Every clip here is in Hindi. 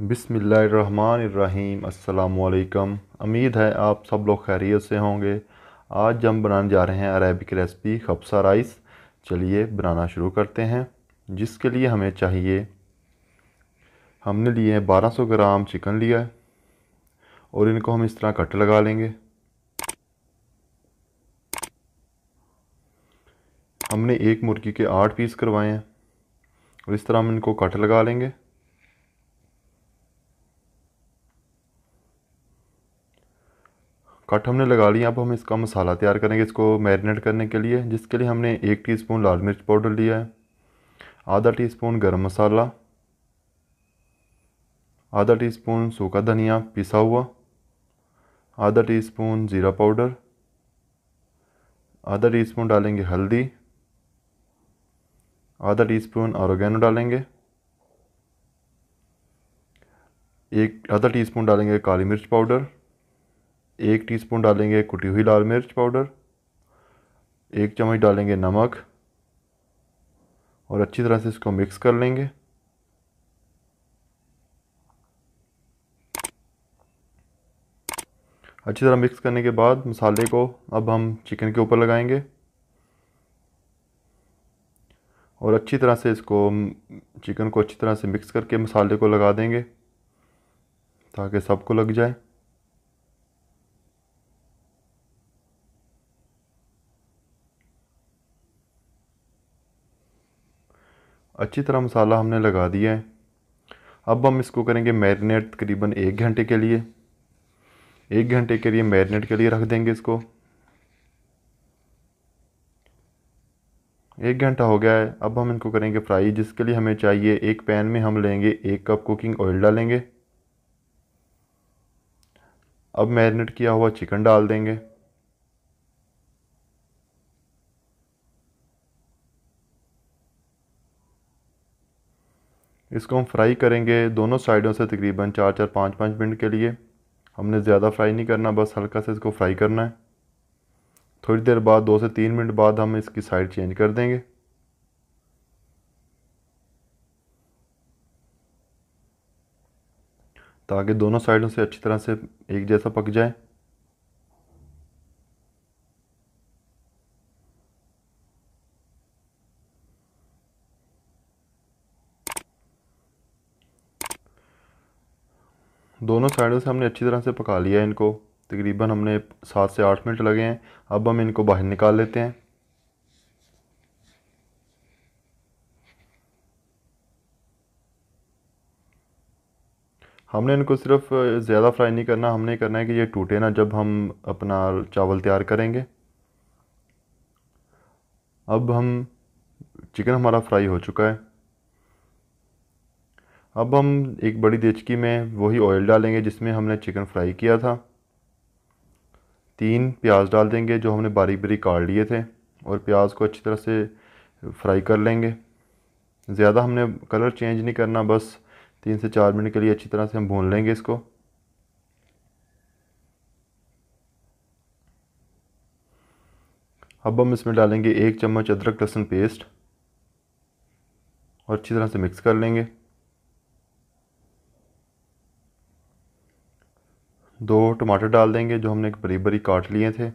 बिसमीम् अल्लाम उम्मीद है आप सब लोग खैरियत से होंगे आज हम बनाने जा रहे हैं अरेबिक रेसिपी खपसा राइस चलिए बनाना शुरू करते हैं जिसके लिए हमें चाहिए हमने लिए हैं 1200 ग्राम चिकन लिया है और इनको हम इस तरह कट लगा लेंगे हमने एक मुर्गी के आठ पीस करवाए हैं और इस तरह हम इनको कट लगा लेंगे कट हमने लगा लिया अब हम इसका मसाला तैयार करेंगे इसको मैरिनेट करने के लिए जिसके लिए हमने एक टीस्पून लाल मिर्च पाउडर लिया है आधा टीस्पून गरम मसाला आधा टीस्पून सूखा धनिया पिसा हुआ आधा टीस्पून ज़ीरा पाउडर आधा टीस्पून डालेंगे हल्दी आधा टीस्पून ऑरोगेनो डालेंगे एक आधा टीस्पून डालेंगे काली मिर्च पाउडर एक टीस्पून डालेंगे कुटी हुई लाल मिर्च पाउडर एक चम्मच डालेंगे नमक और अच्छी तरह से इसको मिक्स कर लेंगे अच्छी तरह मिक्स करने के बाद मसाले को अब हम चिकन के ऊपर लगाएंगे और अच्छी तरह से इसको चिकन को अच्छी तरह से मिक्स करके मसाले को लगा देंगे ताकि सबको लग जाए अच्छी तरह मसाला हमने लगा दिया है अब हम इसको करेंगे मैरिनेट तकरीबन एक घंटे के लिए एक घंटे के लिए मैरिनेट के लिए रख देंगे इसको एक घंटा हो गया है अब हम इनको करेंगे फ्राई जिसके लिए हमें चाहिए एक पैन में हम लेंगे एक कप कुकिंग ऑयल डालेंगे अब मैरिनेट किया हुआ चिकन डाल देंगे इसको हम फ्राई करेंगे दोनों साइडों से तकरीबन चार चार पाँच पाँच मिनट के लिए हमने ज़्यादा फ्राई नहीं करना बस हल्का से इसको फ्राई करना है थोड़ी देर बाद दो से तीन मिनट बाद हम इसकी साइड चेंज कर देंगे ताकि दोनों साइडों से अच्छी तरह से एक जैसा पक जाए दोनों साइडों से हमने अच्छी तरह से पका लिया इनको तकरीबन हमने सात से आठ मिनट लगे हैं अब हम इनको बाहर निकाल लेते हैं हमने इनको सिर्फ ज़्यादा फ्राई नहीं करना हमने करना है कि ये टूटे ना जब हम अपना चावल तैयार करेंगे अब हम चिकन हमारा फ्राई हो चुका है अब हम एक बड़ी देचकी में वही ऑयल डालेंगे जिसमें हमने चिकन फ्राई किया था तीन प्याज डाल देंगे जो हमने बारीक बारीक काट लिए थे और प्याज को अच्छी तरह से फ्राई कर लेंगे ज़्यादा हमने कलर चेंज नहीं करना बस तीन से चार मिनट के लिए अच्छी तरह से हम भून लेंगे इसको अब हम इसमें डालेंगे एक चम्मच अदरक लहसुन पेस्ट और अच्छी तरह से मिक्स कर लेंगे दो टमाटर डाल देंगे जो हमने बरी बरी काट लिए थे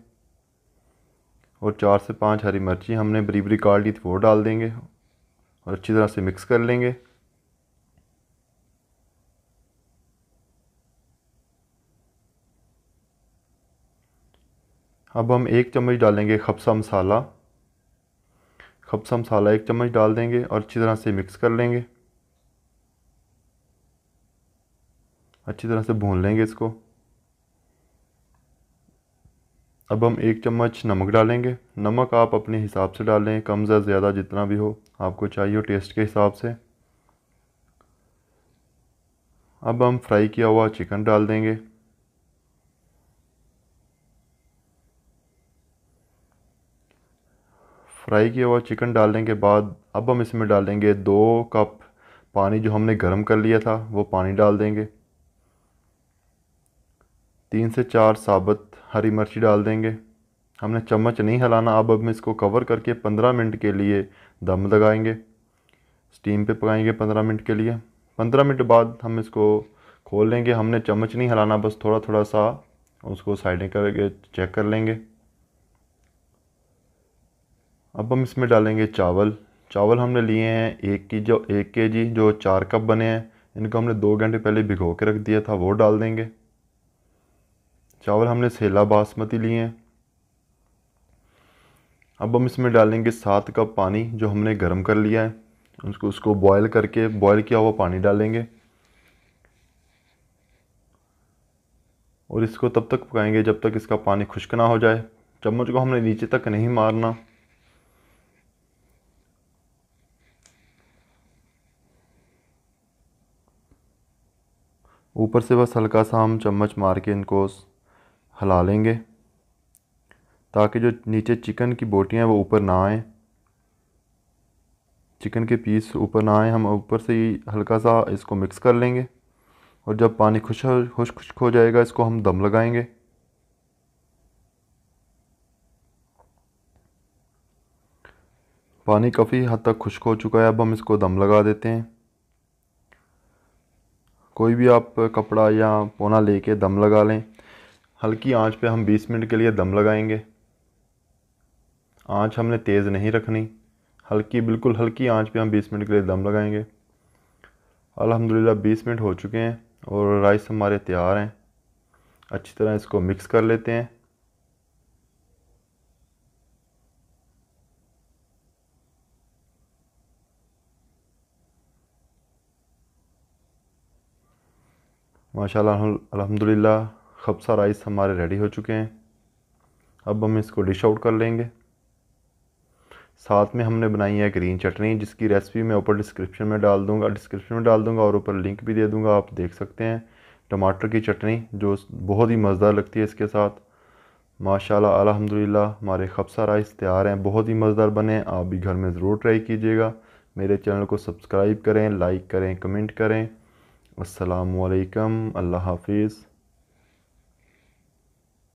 और चार से पांच हरी मिर्ची हमने बरी बरी काट ली थी वो डाल देंगे और अच्छी तरह से मिक्स कर लेंगे अब हम एक चम्मच डालेंगे खपसा मसाला खपसा मसाला एक चम्मच डाल देंगे और अच्छी तरह से मिक्स कर लेंगे अच्छी तरह से भून लेंगे इसको अब हम एक चम्मच नमक डालेंगे नमक आप अपने हिसाब से डालें कम या ज़्यादा जितना भी हो आपको चाहिए टेस्ट के हिसाब से अब हम फ्राई किया हुआ चिकन डाल देंगे फ्राई किया हुआ चिकन डालने के बाद अब हम इसमें डालेंगे दो कप पानी जो हमने गर्म कर लिया था वो पानी डाल देंगे तीन से चार साबुत हरी मिर्ची डाल देंगे हमने चम्मच नहीं हिलाना अब हम इसको कवर करके पंद्रह मिनट के लिए दम लगाएंगे स्टीम पे पकाएंगे पंद्रह मिनट के लिए पंद्रह मिनट बाद हम इसको खोल लेंगे हमने चम्मच नहीं हिलाना बस थोड़ा थोड़ा सा उसको साइडें करके चेक कर लेंगे अब हम इसमें डालेंगे चावल चावल हमने लिए हैं एक की जो एक के जी जो चार कप बने हैं इनको हमने दो घंटे पहले भिगो के रख दिया था वो डाल देंगे चावल हमने सेला बासमती लिए हैं अब हम इसमें डालेंगे सात कप पानी जो हमने गर्म कर लिया है उसको उसको बॉयल करके बॉयल किया हुआ पानी डालेंगे और इसको तब तक पकाएंगे जब तक इसका पानी खुश्क ना हो जाए चम्मच को हमने नीचे तक नहीं मारना ऊपर से बस हल्का सा हम चम्मच मार के इनको हिला लेंगे ताकि जो नीचे चिकन की बोटियाँ हैं वो ऊपर ना आएँ चिकन के पीस ऊपर ना आए हम ऊपर से ही हल्का सा इसको मिक्स कर लेंगे और जब पानी खुश खुश खुश्क हो जाएगा इसको हम दम लगाएंगे पानी काफ़ी हद तक खुश्क हो चुका है अब हम इसको दम लगा देते हैं कोई भी आप कपड़ा या पोना लेके दम लगा लें हल्की आंच पे हम 20 मिनट के लिए दम लगाएंगे आंच हमने तेज़ नहीं रखनी हल्की बिल्कुल हल्की आंच पे हम 20 मिनट के लिए दम लगाएंगे अल्हम्दुलिल्लाह 20 मिनट हो चुके हैं और राइस हमारे तैयार हैं अच्छी तरह इसको मिक्स कर लेते हैं माशा अलहमदिल्ला खबसा राइस हमारे रेडी हो चुके हैं अब हम इसको डिश आउट कर लेंगे साथ में हमने बनाई है ग्रीन चटनी जिसकी रेसिपी मैं ऊपर डिस्क्रिप्शन में डाल दूंगा डिस्क्रिप्शन में डाल दूंगा और ऊपर लिंक भी दे दूंगा आप देख सकते हैं टमाटर की चटनी जो बहुत ही मज़ेदार लगती है इसके साथ माशाल्लाह अल्हम्दुलिल्लाह हमारे खबसा राइस तैयार हैं बहुत ही मज़ेदार बने आप भी घर में ज़रूर ट्राई कीजिएगा मेरे चैनल को सब्सक्राइब करें लाइक करें कमेंट करें असलकम अल्लाह हाफिज़